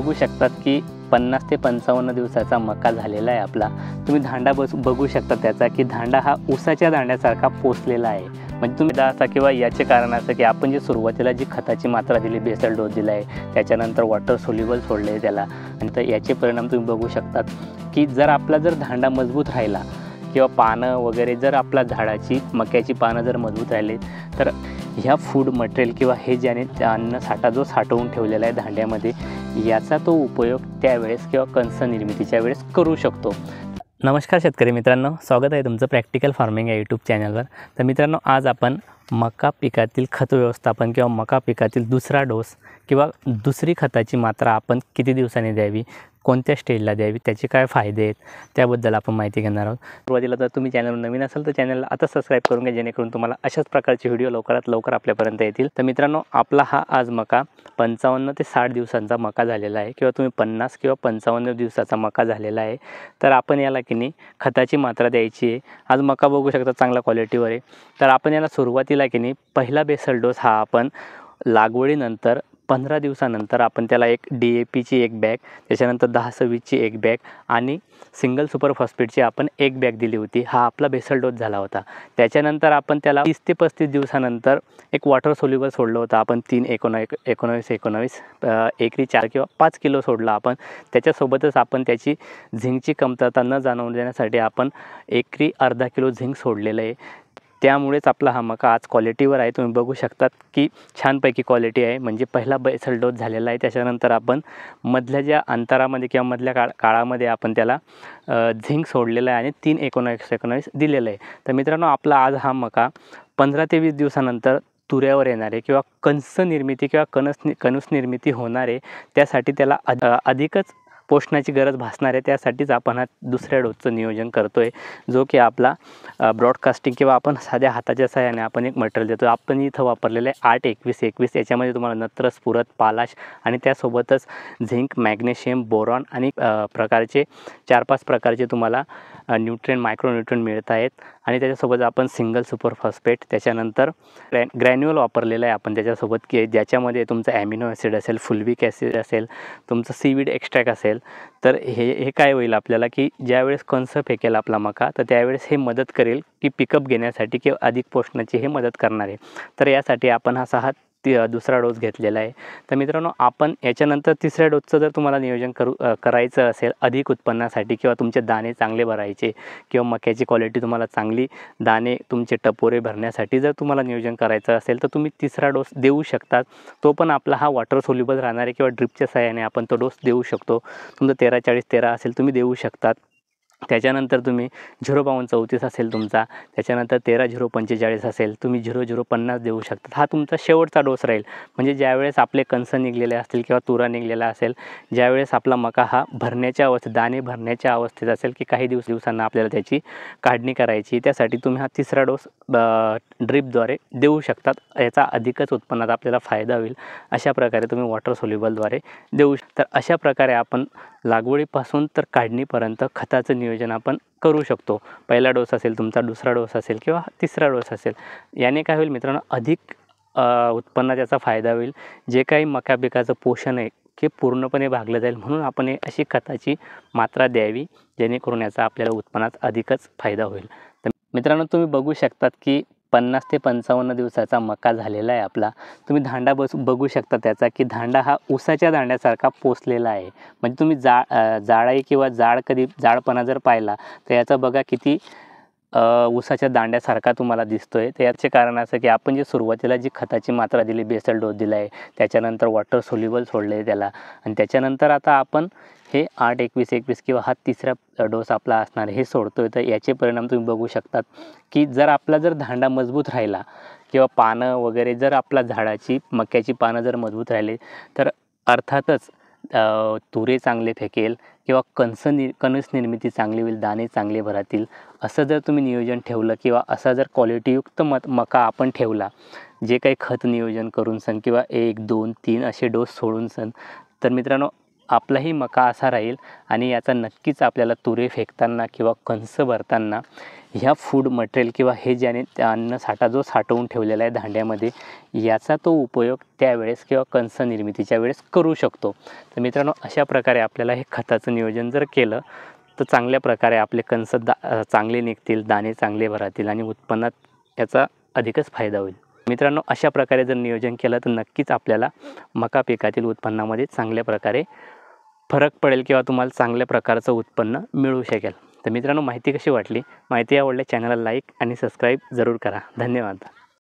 बघू शकतात की पन्नास ते पंचावन्न दिवसाचा मका झालेला आहे आपला तुम्ही धांडा बस बघू शकता त्याचा की धांडा हा उसाच्या दांड्यासारखा पोचलेला आहे म्हणजे तुम्ही असा किंवा याचे कारण असं की आपण जे सुरुवातीला जी खताची मात्रा दिली बेसल डोस दिला आहे त्याच्यानंतर वॉटर सोल्युबल सोडले त्याला आणि तर याचे परिणाम तुम्ही बघू शकतात की जर आपला जर धांडा मजबूत राहिला किंवा पानं वगैरे जर आपल्या झाडाची मक्याची पानं जर मजबूत राहिले तर ह्या फूड मटेरियल किंवा हे ज्याने अन्न साठा जो साठवून ठेवलेला आहे धांड्यामध्ये याचा तो उपयोग त्यावेळेस किंवा कणस निर्मितीच्या वेळेस करू शकतो नमस्कार शेतकरी मित्रांनो स्वागत आहे तुमचं प्रॅक्टिकल फार्मिंग या यूट्यूब चॅनलवर तर मित्रांनो आज आपण मका पिकातील खत व्यवस्थापन किंवा मका पिकातील दुसरा डोस किंवा दुसरी खताची मात्रा आपण किती दिवसांनी द्यावी कोणत्या स्टेजला द्यावी त्याचे काय फायदे आहेत त्याबद्दल आपण माहिती घेणार आहोत सुरुवातीला जर तुम्ही चॅनल नवीन असाल तर चॅनलला आता सबस्क्राईब करून घ्या जेणेकरून तुम्हाला अशाच प्रकारचे व्हिडिओ लवकरात लवकर आपल्यापर्यंत येतील तर मित्रांनो आपला हा आज मका पंचावन्न ते साठ दिवसांचा मका झालेला आहे किंवा तुम्ही पन्नास किंवा पंचावन्न दिवसाचा मका झालेला आहे तर आपण याला की नाही खताची मात्रा द्यायची आहे आज मका बघू शकता चांगल्या क्वालिटीवर आहे तर आपण याला सुरुवाती सुरुवातीला की नाही पहिला बेसल डोस हा आपण लागवडीनंतर पंधरा दिवसानंतर आपण त्याला एक डी ए पीची एक बॅग त्याच्यानंतर दहा सव्वीसची एक बॅग आणि सिंगल सुपर फॉस्फेटची आपण एक बॅग दिली होती हा आपला बेसल डोस झाला होता त्याच्यानंतर आपण त्याला तीस ते पस्तीस दिवसानंतर एक वॉटर सोल्युबल सोडलं होतं आपण तीन एकोणा एकोणावीस एकोणावीस एकरी चार किंवा पाच किलो सोडला आपण त्याच्यासोबतच आपण त्याची झिंकची कमतरता न जाणवून देण्यासाठी आपण एकरी अर्धा किलो झिंक सोडलेलं आहे त्यामुळेच आपला हा मका आज क्वालिटीवर आहे तुम्ही बघू शकतात की छानपैकी क्वालिटी आहे म्हणजे पहिला बैसल डोस झालेला आहे त्याच्यानंतर आपण मधल्या ज्या अंतरामध्ये किंवा मधल्या काळ काळामध्ये आपण त्याला झिंक सोडलेलं आहे आणि तीन एकोणावीस एकोणावीस दिलेलं आहे तर मित्रांनो आपला आज हा मका पंधरा ते वीस दिवसानंतर तुऱ्यावर येणारे किंवा कंस निर्मिती किंवा कणस नि कणूस निर्मिती होणारे त्यासाठी त्याला अधिकच पोषणाची गरज भासणार आहे त्यासाठीच आपण हा दुसऱ्या डोसचं नियोजन करतो आहे जो की आपला ब्रॉडकास्टिंग किंवा आपण साध्या हाताच्या सहाय्याने आपण एक मटेरियल देतो आपण इथं वापरलेलं आहे आठ एकवीस एकवीस याच्यामध्ये तुम्हाला नत्र पुरत पालाश आणि त्यासोबतच झिंक मॅग्नेशियम बोरॉन आणि प्रकारचे चार पाच प्रकारचे तुम्हाला मायक्रो मायक्रोन्यूट्रियन मिळत आहेत आणि त्याच्यासोबत आपण सिंगल सुपर फॉस्फेट त्याच्यानंतर ग्रॅ ग्रॅन्युअल वापरलेलं आहे आपण त्याच्यासोबत की ज्याच्यामध्ये तुमचं ॲमिनो ॲसिड असेल फुलविक ॲसिड असेल तुमचं सीविड एक्स्ट्रॅक असेल तर हे हे काय होईल आपल्याला की ज्यावेळेस कंस फेकेल आपला मका तर त्यावेळेस हे मदत करेल की पिकअप घेण्यासाठी किंवा अधिक पोषणाची हे मदत करणार आहे तर यासाठी आपण हा सहा ती दुसरा डोस घेतलेला आहे तर मित्रांनो आपण याच्यानंतर तिसऱ्या डोसचं जर तुम्हाला नियोजन करू करायचं असेल अधिक उत्पन्नासाठी किंवा तुमचे दाणे चांगले भरायचे किंवा मक्याची क्वालिटी तुम्हाला चांगली दाणे तुमचे टपोरे भरण्यासाठी जर तुम्हाला नियोजन करायचं असेल तर तुम्ही तिसरा डोस देऊ शकतात तो पण आपला हा वॉटर सोल्युबल राहणारे किंवा ड्रिपच्या सहाय्याने आपण तो डोस देऊ शकतो तुमचं तेरा चाळीस तेरा असेल तुम्ही देऊ शकतात त्याच्यानंतर तुम्ही झिरो बावन्न चौतीस असेल तुमचा त्याच्यानंतर तेरा झिरो पंचेचाळीस असेल तुम्ही झिरो झिरो पन्नास देऊ शकतात हा तुमचा शेवटचा डोस राहील म्हणजे ज्यावेळेस आपले कंस निघलेले असतील किंवा तुरा निघलेला असेल ज्यावेळेस आपला मका हा भरण्याच्या अवस्थेत दाणे भरण्याच्या अवस्थेत असेल की काही दिवस दिवसांना आपल्याला त्याची काढणी करायची त्यासाठी तुम्ही हा तिसरा डोस ड्रीपद्वारे देऊ शकतात याचा अधिकच उत्पन्नात आपल्याला फायदा होईल अशा प्रकारे तुम्ही वॉटर सोल्युबलद्वारे देऊ तर अशा प्रकारे आपण लागवडीपासून तर काढणीपर्यंत खताचं नियोजन आपण करू शकतो पहिला डोस असेल तुमचा दुसरा डोस असेल किंवा तिसरा डोस असेल याने काय होईल मित्रांनो अधिक उत्पन्न त्याचा फायदा होईल जे काही मका पिकाचं पोषण आहे ते पूर्णपणे भागलं जाईल म्हणून आपण हे अशी खताची मात्रा द्यावी जेणेकरून याचा आपल्याला उत्पन्नात अधिकच फायदा होईल तर मित्रांनो तुम्ही बघू शकतात की पन्नास ते पंचावन्न दिवसाचा मका झालेला आहे आपला तुम्ही धांडा बस बघू शकता त्याचा की धांडा हा उसाच्या दांड्यासारखा पोचलेला आहे म्हणजे तुम्ही जा जाळाई किंवा जाड कधी जाडपणा जर पाहिला तर याचा बघा किती उसाच्या दांड्यासारखा तुम्हाला दिसतो आहे तर याचे कारण असं की आपण जे सुरुवातीला जी खताची मात्रा दिली बेसल डोस दिला आहे त्याच्यानंतर वॉटर सोल्युबल सोडलं आहे त्याला आणि त्याच्यानंतर आता आपण हे आठ एकवीस एकवीस किंवा हा तिसरा डोस आपला असणार हे सोडतोय तर याचे परिणाम तुम्ही बघू शकतात की जर आपला जर धांडा मजबूत राहिला किंवा पानं वगैरे जर आपला झाडाची मक्याची पानं जर मजबूत राहिले तर अर्थातच तुरे चांगले फेकेल किंवा कणस नि कणस निर्मिती चांगली होईल दाणे चांगले भरातील असं जर तुम्ही नियोजन ठेवलं किंवा असा जर क्वालिटीयुक्त मत मका आपण ठेवला जे काही खत नियोजन करून सन किंवा एक दोन तीन असे डोस सोडून सन तर मित्रांनो आपलाही मका असा राहील आणि याचा नक्कीच आपल्याला तुरे फेकताना किंवा कंस भरताना ह्या फूड मटेरियल किंवा हे ज्याने अन्न साठा जो साठवून ठेवलेला आहे धांड्यामध्ये याचा तो उपयोग त्यावेळेस किंवा कंस निर्मितीच्या वेळेस करू शकतो तर मित्रांनो अशा प्रकारे आपल्याला हे खताचं नियोजन जर केलं तर चांगल्या प्रकारे आपले कंस दा चांगले निघतील दाणे चांगले भरातील आणि उत्पन्नात याचा अधिकच फायदा होईल मित्रांनो अशा प्रकारे जर नियोजन केलं तर नक्कीच आपल्याला मका पिकातील उत्पन्नामध्ये चांगल्या प्रकारे फरक पडेल किंवा तुम्हाला चांगल्या प्रकारचं उत्पन्न मिळू शकेल तर मित्रांनो माहिती कशी वाटली माहिती आवडल्या चॅनलला लाईक आणि सबस्क्राईब जरूर करा धन्यवाद